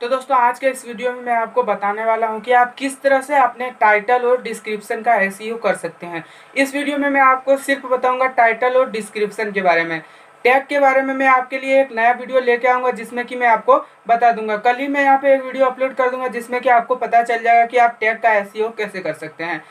तो दोस्तों आज के इस वीडियो में मैं आपको बताने वाला हूं कि आप किस तरह से अपने टाइटल और डिस्क्रिप्शन का एस e कर सकते हैं इस वीडियो में मैं आपको सिर्फ बताऊंगा टाइटल और डिस्क्रिप्शन के बारे में टैग के बारे में मैं आपके लिए एक नया वीडियो लेके आऊँगा जिसमें कि मैं आपको बता दूंगा कल ही मैं यहाँ पे एक वीडियो अपलोड कर दूंगा जिसमें कि आपको पता चल जाएगा कि आप टैग का एस e कैसे कर सकते हैं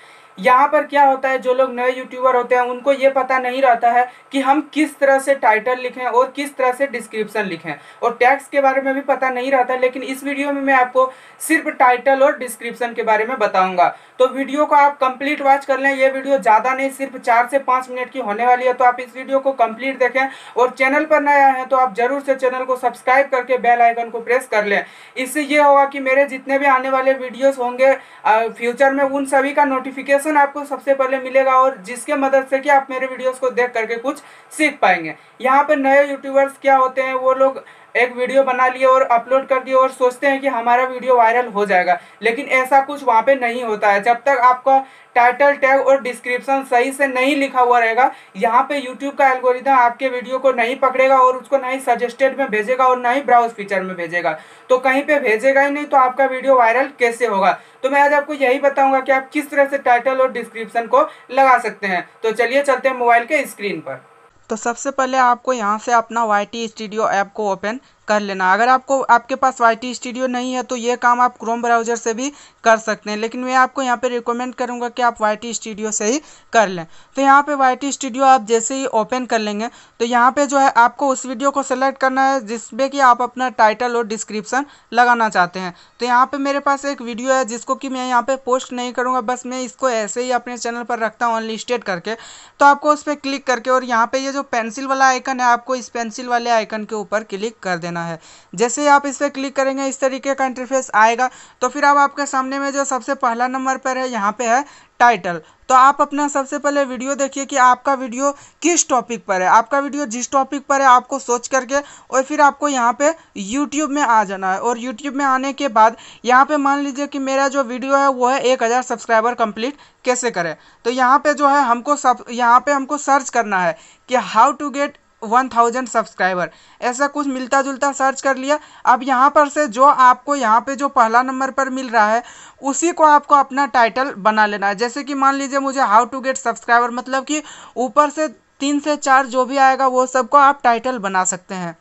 यहाँ पर क्या होता है जो लोग नए यूट्यूबर होते हैं उनको ये पता नहीं रहता है कि हम किस तरह से टाइटल लिखें और किस तरह से डिस्क्रिप्शन लिखें और टैक्स के बारे में भी पता नहीं रहता लेकिन इस वीडियो में मैं आपको सिर्फ टाइटल और डिस्क्रिप्शन के बारे में बताऊंगा तो वीडियो को आप कंप्लीट वॉच कर लें ये वीडियो ज़्यादा नहीं सिर्फ चार से पाँच मिनट की होने वाली है तो आप इस वीडियो को कंप्लीट देखें और चैनल पर नया है तो आप ज़रूर से चैनल को सब्सक्राइब करके बेल आइकन को प्रेस कर लें इससे ये होगा कि मेरे जितने भी आने वाले वीडियोज़ होंगे फ्यूचर में उन सभी का नोटिफिकेशन ऑप्शन आपको सबसे पहले मिलेगा और जिसके मदद से कि आप मेरे वीडियोस को देख करके कुछ सीख पाएंगे यहाँ पर नए यूट्यूबर्स क्या होते हैं वो लोग एक वीडियो बना लिए और अपलोड कर दिए और सोचते हैं कि हमारा वीडियो वायरल हो जाएगा लेकिन ऐसा कुछ वहाँ पे नहीं होता है जब तक आपका टाइटल टैग और डिस्क्रिप्शन सही से नहीं लिखा हुआ रहेगा यहाँ पे यूट्यूब का एल्गोरिथम आपके वीडियो को नहीं पकड़ेगा और उसको ना ही सजेस्टेड में भेजेगा और ना ही ब्राउज फीचर में भेजेगा तो कहीं पे भेजेगा ही नहीं तो आपका वीडियो वायरल कैसे होगा तो मैं आज आपको यही बताऊंगा कि आप किस तरह से टाइटल और डिस्क्रिप्शन को लगा सकते हैं तो चलिए चलते हैं मोबाइल के स्क्रीन पर तो सबसे पहले आपको यहाँ से अपना वाई टी स्टूडियो ऐप को ओपन कर लेना अगर आपको आपके पास वाई स्टूडियो नहीं है तो ये काम आप क्रोम ब्राउज़र से भी कर सकते हैं लेकिन मैं आपको यहाँ पे रिकमेंड करूँगा कि आप वाई स्टूडियो से ही कर लें तो यहाँ पे वाई स्टूडियो आप जैसे ही ओपन कर लेंगे तो यहाँ पे जो है आपको उस वीडियो को सेलेक्ट करना है जिसमें कि आप अपना टाइटल और डिस्क्रिप्सन लगाना चाहते हैं तो यहाँ पर मेरे पास एक वीडियो है जिसको कि मैं यहाँ पर पोस्ट नहीं करूँगा बस मैं इसको ऐसे ही अपने चैनल पर रखता हूँ अनलिस्टेड करके तो आपको उस पर क्लिक करके और यहाँ पर ये जो पेंसिल वाला आइकन है आपको इस पेंसिल वाले आइकन के ऊपर क्लिक कर देना देना है जैसे ही आप इस पर क्लिक करेंगे इस तरीके का इंटरफेस आएगा तो फिर अब आप आपके सामने में जो सबसे पहला नंबर पर है यहाँ पे है टाइटल तो आप अपना सबसे पहले वीडियो देखिए कि आपका वीडियो किस टॉपिक पर है आपका वीडियो जिस टॉपिक पर है आपको सोच करके और फिर आपको यहाँ पे यूट्यूब में आ जाना है और यूट्यूब में आने के बाद यहाँ पे मान लीजिए कि मेरा जो वीडियो है वो है एक हज़ार सब्सक्राइबर कंप्लीट कैसे करें तो यहाँ पे जो है हमको सब यहाँ पे हमको सर्च करना है कि how to get one thousand subscriber ऐसा कुछ मिलता जुलता सर्च कर लिया अब यहाँ पर से जो आपको यहाँ पे जो पहला नंबर पर मिल रहा है उसी को आपको अपना टाइटल बना लेना है जैसे कि मान लीजिए मुझे हाउ टू गेट सब्सक्राइबर मतलब कि ऊपर से तीन से चार जो भी आएगा वो सबको आप टाइटल बना सकते हैं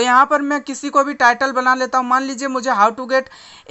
तो यहाँ पर मैं किसी को भी टाइटल बना लेता हूँ मान लीजिए मुझे हाउ टू गेट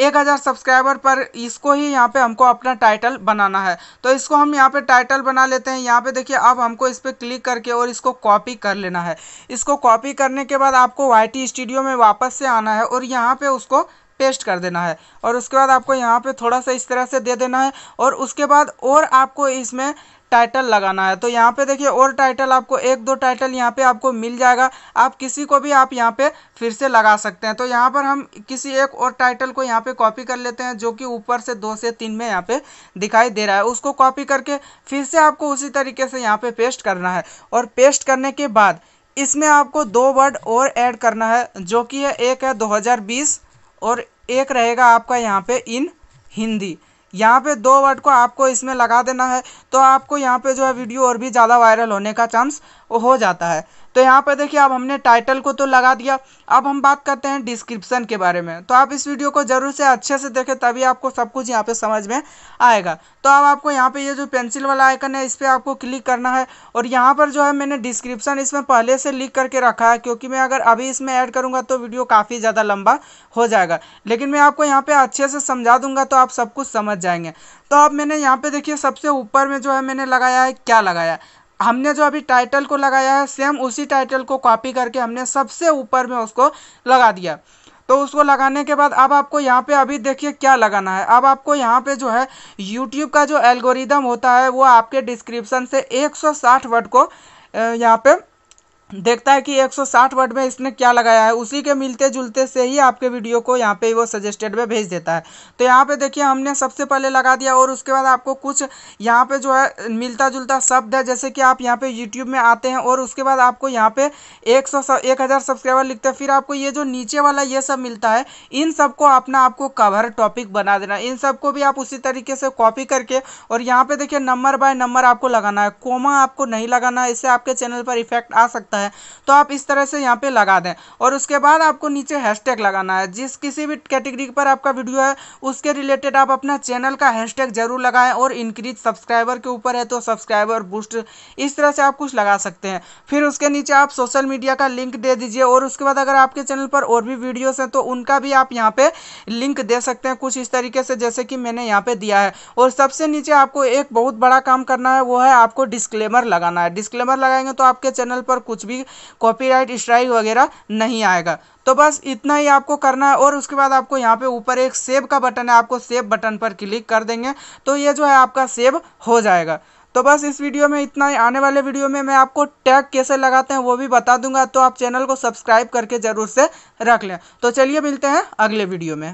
एक हज़ार सब्सक्राइबर पर इसको ही यहाँ पे हमको अपना टाइटल बनाना है तो इसको हम यहाँ पे टाइटल बना लेते हैं यहाँ पे देखिए अब हमको इस पर क्लिक करके और इसको कॉपी कर लेना है इसको कॉपी करने के बाद आपको वाई स्टूडियो में वापस से आना है और यहाँ पर उसको पेस्ट कर देना है और उसके बाद आपको यहाँ पे थोड़ा सा इस तरह से दे देना है और उसके बाद और आपको इसमें टाइटल लगाना है तो यहाँ पे देखिए और टाइटल आपको एक दो टाइटल यहाँ पे आपको मिल जाएगा आप किसी को भी आप यहाँ पे फिर से लगा सकते हैं तो यहाँ पर हम किसी एक और टाइटल को यहाँ पे कॉपी कर लेते हैं जो कि ऊपर से दो से तीन में यहाँ पे दिखाई दे रहा है उसको कॉपी करके फिर से आपको उसी तरीके से यहाँ पे पेस्ट करना है और पेस्ट करने के बाद इसमें आपको दो वर्ड और ऐड करना है जो कि है एक है दो और एक रहेगा आपका यहाँ पे इन हिंदी यहाँ पे दो वर्ड को आपको इसमें लगा देना है तो आपको यहाँ पे जो है वीडियो और भी ज़्यादा वायरल होने का चांस हो जाता है तो यहाँ पर देखिए अब हमने टाइटल को तो लगा दिया अब हम बात करते हैं डिस्क्रिप्शन के बारे में तो आप इस वीडियो को ज़रूर से अच्छे से देखें तभी आपको सब कुछ यहाँ पर समझ में आएगा तो अब आपको यहाँ पर ये यह जो पेंसिल वाला आइकन है इस पर आपको क्लिक करना है और यहाँ पर जो है मैंने डिस्क्रिप्शन इसमें पहले से लिख करके रखा है क्योंकि मैं अगर अभी इसमें ऐड करूँगा तो वीडियो काफ़ी ज़्यादा लंबा हो जाएगा लेकिन मैं आपको यहाँ पर अच्छे से समझा दूंगा तो आप सब कुछ समझ जाएंगे तो अब मैंने यहाँ पे देखिए सबसे ऊपर में जो है मैंने लगाया है क्या लगाया है हमने जो अभी टाइटल को लगाया है सेम उसी टाइटल को कॉपी करके हमने सबसे ऊपर में उसको लगा दिया तो उसको लगाने के बाद अब आपको यहाँ पे अभी देखिए क्या लगाना है अब आपको यहाँ पे जो है यूट्यूब का जो एल्गोरिदम होता है वो आपके डिस्क्रिप्सन से 160 वर्ड को यहाँ पे देखता है कि 160 वर्ड में इसने क्या लगाया है उसी के मिलते जुलते से ही आपके वीडियो को यहाँ पे वो सजेस्टेड में भेज देता है तो यहाँ पे देखिए हमने सबसे पहले लगा दिया और उसके बाद आपको कुछ यहाँ पे जो है मिलता जुलता शब्द है जैसे कि आप यहाँ पे यूट्यूब में आते हैं और उसके बाद आपको यहाँ पे एक सौ एक सब्सक्राइबर लिखते हैं फिर आपको ये जो नीचे वाला ये सब मिलता है इन सबको अपना आपको कवर टॉपिक बना देना इन सबको भी आप उसी तरीके से कॉपी करके और यहाँ पे देखिए नंबर बाय नंबर आपको लगाना है कोमा आपको नहीं लगाना है इससे आपके चैनल पर इफेक्ट आ सकता है होता है तो आप इस तरह से यहाँ पे लगा दें और उसके बाद आपको नीचे हैशटैग लगाना है जिस किसी भी कैटेगरी पर आपका वीडियो है उसके रिलेटेड आप अपना चैनल का हैशटैग जरूर लगाएं और इंक्रीज सब्सक्राइबर के ऊपर है तो सब्सक्राइबर बूस्ट इस तरह से आप कुछ लगा सकते हैं फिर उसके नीचे आप सोशल मीडिया का लिंक दे दीजिए और उसके बाद अगर आपके चैनल पर और भी वीडियोस हैं तो उनका भी आप यहाँ पे लिंक दे सकते हैं कुछ इस तरीके से जैसे कि मैंने यहाँ पे दिया है और सबसे नीचे आपको एक बहुत बड़ा काम करना है वो है आपको डिस्क्लेमर लगाना है डिस्क्लेमर लगाएंगे तो आपके चैनल पर कुछ भी कॉपीराइट स्ट्राइक वगैरह नहीं आएगा तो बस इतना ही आपको करना है और उसके बाद आपको यहाँ पे ऊपर एक सेव का बटन है आपको सेव बटन पर क्लिक कर देंगे तो ये जो है आपका सेव हो जाएगा तो बस इस वीडियो में इतना ही आने वाले वीडियो में मैं आपको टैग कैसे लगाते हैं वो भी बता दूंगा तो आप चैनल को सब्सक्राइब करके ज़रूर से रख लें तो चलिए मिलते हैं अगले वीडियो में